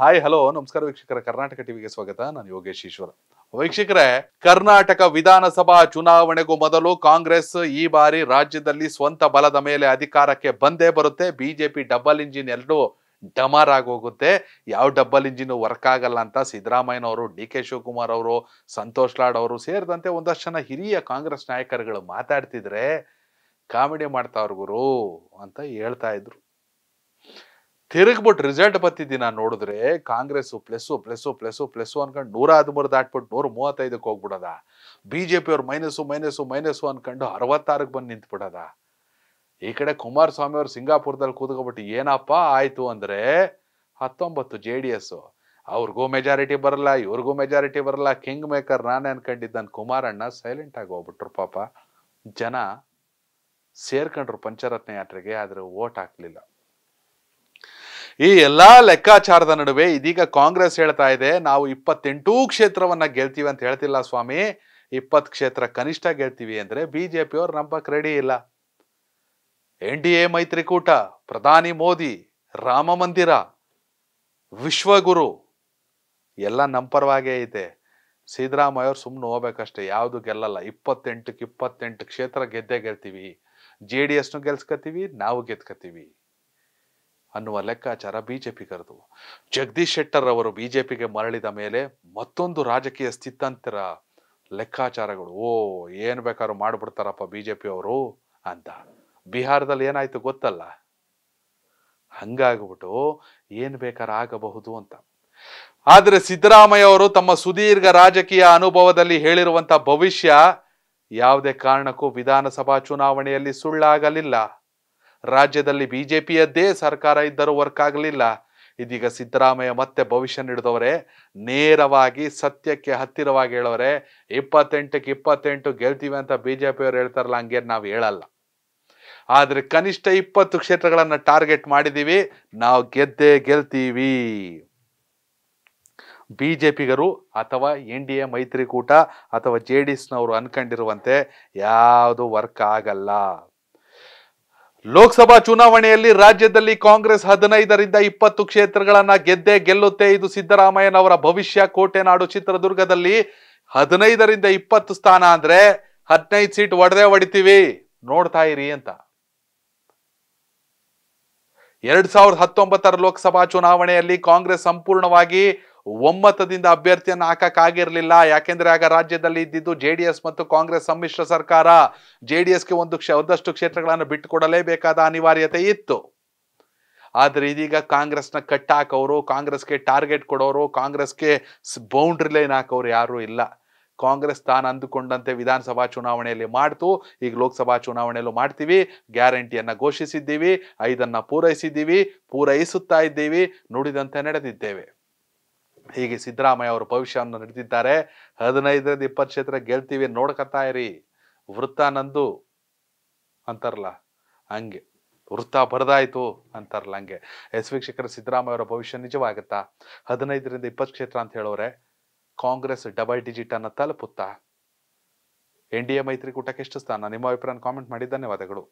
hi hello ನಮಸ್ಕಾರ ವೀಕ್ಷಕರ ಕರ್ನಾಟಕ ಟಿವಿಗೆ ಸ್ವಾಗತ ನಾನು ಯೋಗೇಶ್ ಈಶ್ವರ ವೀಕ್ಷಕರೇ ಕರ್ನಾಟಕ ವಿಧಾನಸಭಾ ಚುನಾವಣೆಗೂ ಮೊದಲು ಕಾಂಗ್ರೆಸ್ ಈ ಬಾರಿ ರಾಜ್ಯದಲ್ಲಿ ಸ್ವಂತ ಬಲದ ಮೇಲೆ ಅಧಿಕಾರಕ್ಕೆ ಬಂದೇ ಬರುತ್ತೆ ಬಿಜೆಪಿ ಡಬಲ್ ಇಂಜಿನ್ ಡಮರ್ ಡಮಾರ್ ಆಗೋಗುತ್ತೆ ಯಾವ ಡಬಲ್ ಇಂಜಿನ್ ವರ್ಕ್ ಆಗಲ್ಲ ಅಂತ ಅವರು ಡಿ ಕೆ ಶಿವಕುಮಾರ್ ಅವರು ಸಂತೋಷ್ ಲಾಡ್ ಅವರು ಸೇರಿದಂತೆ ಒಂದಷ್ಟು ಜನ ಹಿರಿಯ ಕಾಂಗ್ರೆಸ್ ನಾಯಕರುಗಳು ಮಾತಾಡ್ತಿದ್ರೆ ಕಾಮಿಡಿ ಮಾಡ್ತಾವ್ರ ಗುರು ಅಂತ ಹೇಳ್ತಾ ಇದ್ರು ತಿರುಗ್ಬಿಟ್ಟು ರಿಸಲ್ಟ್ ನಾನು ನೋಡಿದ್ರೆ Congress plus plus plus plus ಅನ್ಕೊಂಡು ನೂರ ಹದಿಮೂರು ದಾಟ್ಬಿಟ್ಟು ನೂರ ಮೂವತ್ತೈದಕ್ಕೆ ಹೋಗ್ಬಿಡದ ಬಿ ಜೆ ಪಿಯವ್ರು ಮೈನಸ್ಸು ಮೈನಸ್ಸು ಮೈನಸ್ಸು ಅನ್ಕೊಂಡು ಅರವತ್ತಾರಕ್ಕೆ ಬಂದು ಬಿಡದ ಈ ಕಡೆ ಕುಮಾರಸ್ವಾಮಿ ಅವರು ಸಿಂಗಾಪುರದಲ್ಲಿ ಕೂತ್ಕೊಬಿಟ್ಟು ಏನಪ್ಪ ಆಯಿತು ಅಂದರೆ ಹತ್ತೊಂಬತ್ತು ಜೆ ಡಿ ಎಸ್ಸು ಅವ್ರಿಗೂ ಮೆಜಾರಿಟಿ ಬರಲ್ಲ ಇವ್ರಿಗೂ ಮೆಜಾರಿಟಿ ಬರಲ್ಲ ಕಿಂಗ್ ಮೇಕರ್ ನಾನೇ ಅನ್ಕೊಂಡಿದ್ದಾನೆ ಕುಮಾರಣ್ಣ ಸೈಲೆಂಟ್ ಆಗಿ ಹೋಗ್ಬಿಟ್ರು ಪಾಪ ಜನ ಸೇರ್ಕೊಂಡ್ರು ಪಂಚರತ್ನ ಯಾತ್ರೆಗೆ ಆದ್ರೆ ಓಟ್ ಹಾಕ್ಲಿಲ್ಲ ಈ ಎಲ್ಲಾ ಲೆಕ್ಕಾಚಾರದ ನಡುವೆ ಇದೀಗ ಕಾಂಗ್ರೆಸ್ ಹೇಳ್ತಾ ಇದೆ ನಾವು ಇಪ್ಪತ್ತೆಂಟು ಕ್ಷೇತ್ರವನ್ನ ಗೆಲ್ತೀವಿ ಅಂತ ಹೇಳ್ತಿಲ್ಲ ಸ್ವಾಮಿ ಇಪ್ಪತ್ತು ಕ್ಷೇತ್ರ ಕನಿಷ್ಠ ಗೆಲ್ತೀವಿ ಅಂದ್ರೆ ಪಿಯವ್ರ ನಂಬಕ್ ರೆಡಿ ಇಲ್ಲ ಎನ್ ಡಿ ಎ ಮೈತ್ರಿಕೂಟ ಪ್ರಧಾನಿ ಮೋದಿ ರಾಮ ಮಂದಿರ ವಿಶ್ವಗುರು ಎಲ್ಲ ನಮ್ಮ ಇದೆ ಐತೆ ಸಿದ್ದರಾಮಯ್ಯ ಅವ್ರು ಸುಮ್ಮನೆ ಹೋಗ್ಬೇಕಷ್ಟೇ ಯಾವುದು ಗೆಲ್ಲಲ್ಲ ಇಪ್ಪತ್ತೆಂಟಕ್ಕೆ ಇಪ್ಪತ್ತೆಂಟು ಕ್ಷೇತ್ರ ಗೆದ್ದೇ ಗೆಲ್ತೀವಿ ಜೆ ಡಿ ಎಸ್ನು ಗೆಲ್ಸ್ಕೊತೀವಿ ನಾವು ಗೆದ್ಕತ್ತೀವಿ ಅನ್ನುವ ಲೆಕ್ಕಾಚಾರ ಕರೆದು ಜಗದೀಶ್ ಶೆಟ್ಟರ್ ಅವರು ಬಿಜೆಪಿಗೆ ಮರಳಿದ ಮೇಲೆ ಮತ್ತೊಂದು ರಾಜಕೀಯ ಸ್ಥಿತಾಂತರ ಲೆಕ್ಕಾಚಾರಗಳು ಓ ಏನು ಬೇಕಾದ್ರೂ ಮಾಡಿಬಿಡ್ತಾರಪ್ಪ ಬಿ ಜೆ ಅವರು ಅಂತ ಬಿಹಾರದಲ್ಲಿ ಏನಾಯ್ತು ಗೊತ್ತಲ್ಲ ಹಂಗಾಗ್ಬಿಟ್ಟು ಏನು ಬೇಕಾದ್ರೂ ಆಗಬಹುದು ಅಂತ ಆದರೆ ಸಿದ್ದರಾಮಯ್ಯ ಅವರು ತಮ್ಮ ಸುದೀರ್ಘ ರಾಜಕೀಯ ಅನುಭವದಲ್ಲಿ ಹೇಳಿರುವಂಥ ಭವಿಷ್ಯ ಯಾವುದೇ ಕಾರಣಕ್ಕೂ ವಿಧಾನಸಭಾ ಚುನಾವಣೆಯಲ್ಲಿ ಸುಳ್ಳಾಗಲಿಲ್ಲ ರಾಜ್ಯದಲ್ಲಿ ಬಿಜೆಪಿಯದ್ದೇ ಸರ್ಕಾರ ಇದ್ದರೂ ವರ್ಕ್ ಆಗಲಿಲ್ಲ ಇದೀಗ ಸಿದ್ದರಾಮಯ್ಯ ಮತ್ತೆ ಭವಿಷ್ಯ ನೀಡಿದವರೆ ನೇರವಾಗಿ ಸತ್ಯಕ್ಕೆ ಹತ್ತಿರವಾಗಿ ಹೇಳೋರೆ ಇಪ್ಪತ್ತೆಂಟಕ್ಕೆ ಇಪ್ಪತ್ತೆಂಟು ಗೆಲ್ತೀವಿ ಅಂತ ಬಿ ಜೆ ಪಿಯವರು ಹೇಳ್ತಾರಲ್ಲ ಹಂಗೆ ನಾವು ಹೇಳಲ್ಲ ಆದರೆ ಕನಿಷ್ಠ ಇಪ್ಪತ್ತು ಕ್ಷೇತ್ರಗಳನ್ನು ಟಾರ್ಗೆಟ್ ಮಾಡಿದ್ದೀವಿ ನಾವು ಗೆದ್ದೇ ಗೆಲ್ತೀವಿ ಬಿ ಜೆ ಪಿಗರು ಅಥವಾ ಎನ್ ಡಿ ಎ ಮೈತ್ರಿಕೂಟ ಅಥವಾ ಜೆ ಡಿ ಎಸ್ನವರು ಅನ್ಕೊಂಡಿರುವಂತೆ ಯಾವುದು ವರ್ಕ್ ಆಗಲ್ಲ ಲೋಕಸಭಾ ಚುನಾವಣೆಯಲ್ಲಿ ರಾಜ್ಯದಲ್ಲಿ ಕಾಂಗ್ರೆಸ್ ಹದಿನೈದರಿಂದ ಇಪ್ಪತ್ತು ಕ್ಷೇತ್ರಗಳನ್ನ ಗೆದ್ದೇ ಗೆಲ್ಲುತ್ತೆ ಇದು ಸಿದ್ದರಾಮಯ್ಯನವರ ಭವಿಷ್ಯ ಕೋಟೆನಾಡು ಚಿತ್ರದುರ್ಗದಲ್ಲಿ ಹದಿನೈದರಿಂದ ಇಪ್ಪತ್ತು ಸ್ಥಾನ ಅಂದ್ರೆ ಹದಿನೈದು ಸೀಟ್ ಒಡೆದೇ ಹೊಡಿತೀವಿ ನೋಡ್ತಾ ಇರಿ ಅಂತ ಎರಡ್ ಸಾವಿರದ ಹತ್ತೊಂಬತ್ತರ ಲೋಕಸಭಾ ಚುನಾವಣೆಯಲ್ಲಿ ಕಾಂಗ್ರೆಸ್ ಸಂಪೂರ್ಣವಾಗಿ ಒಮ್ಮತದಿಂದ ಅಭ್ಯರ್ಥಿಯನ್ನು ಹಾಕಕ್ಕಾಗಿರಲಿಲ್ಲ ಯಾಕೆಂದ್ರೆ ಆಗ ರಾಜ್ಯದಲ್ಲಿ ಇದ್ದಿದ್ದು ಜೆ ಡಿ ಎಸ್ ಮತ್ತು ಕಾಂಗ್ರೆಸ್ ಸಮ್ಮಿಶ್ರ ಸರ್ಕಾರ ಜೆ ಡಿ ಎಸ್ಗೆ ಒಂದು ಕ್ಷ ಒಂದಷ್ಟು ಕ್ಷೇತ್ರಗಳನ್ನು ಬಿಟ್ಟುಕೊಡಲೇಬೇಕಾದ ಅನಿವಾರ್ಯತೆ ಇತ್ತು ಆದರೆ ಇದೀಗ ಕಾಂಗ್ರೆಸ್ನ ಕಟ್ ಹಾಕೋರು ಕಾಂಗ್ರೆಸ್ಗೆ ಟಾರ್ಗೆಟ್ ಕೊಡೋರು ಕಾಂಗ್ರೆಸ್ಗೆ ಬೌಂಡ್ರಿ ಲೈನ್ ಹಾಕೋರು ಯಾರೂ ಇಲ್ಲ ಕಾಂಗ್ರೆಸ್ ತಾನು ಅಂದುಕೊಂಡಂತೆ ವಿಧಾನಸಭಾ ಚುನಾವಣೆಯಲ್ಲಿ ಮಾಡ್ತು ಈಗ ಲೋಕಸಭಾ ಚುನಾವಣೆಯಲ್ಲೂ ಮಾಡ್ತೀವಿ ಗ್ಯಾರಂಟಿಯನ್ನು ಘೋಷಿಸಿದ್ದೀವಿ ಐದನ್ನು ಪೂರೈಸಿದ್ದೀವಿ ಪೂರೈಸುತ್ತಾ ಇದ್ದೀವಿ ನುಡಿದಂತೆ ನಡೆದಿದ್ದೇವೆ ಹೀಗೆ ಸಿದ್ದರಾಮಯ್ಯ ಅವರು ಭವಿಷ್ಯವನ್ನು ನಡೆದಿದ್ದಾರೆ ಹದಿನೈದರಿಂದ ಇಪ್ಪತ್ತು ಕ್ಷೇತ್ರ ಗೆಲ್ತೀವಿ ನೋಡ್ಕೊತಾ ಇರಿ ವೃತ್ತ ನಂದು ಅಂತಾರಲ್ಲ ಹಂಗೆ ವೃತ್ತ ಬರದಾಯ್ತು ಅಂತಾರಲ್ಲ ಹಂಗೆ ಎಸ್ ವೀಕ್ಷಕರ ಸಿದ್ದರಾಮಯ್ಯ ಅವರ ಭವಿಷ್ಯ ನಿಜವಾಗುತ್ತಾ ಹದಿನೈದರಿಂದ ಇಪ್ಪತ್ತು ಕ್ಷೇತ್ರ ಅಂತ ಹೇಳೋರೆ ಕಾಂಗ್ರೆಸ್ ಡಬಲ್ ಡಿಜಿಟ್ ಅನ್ನ ತಲುಪುತ್ತಾ ಎನ್ ಡಿ ಎ ಮೈತ್ರಿಕೂಟಕ್ಕೆ ಎಷ್ಟು ಸ್ಥಾನ ನಿಮ್ಮ ಅಭಿಪ್ರಾಯ ಕಾಮೆಂಟ್ ಮಾಡಿ ಧನ್ಯವಾದಗಳು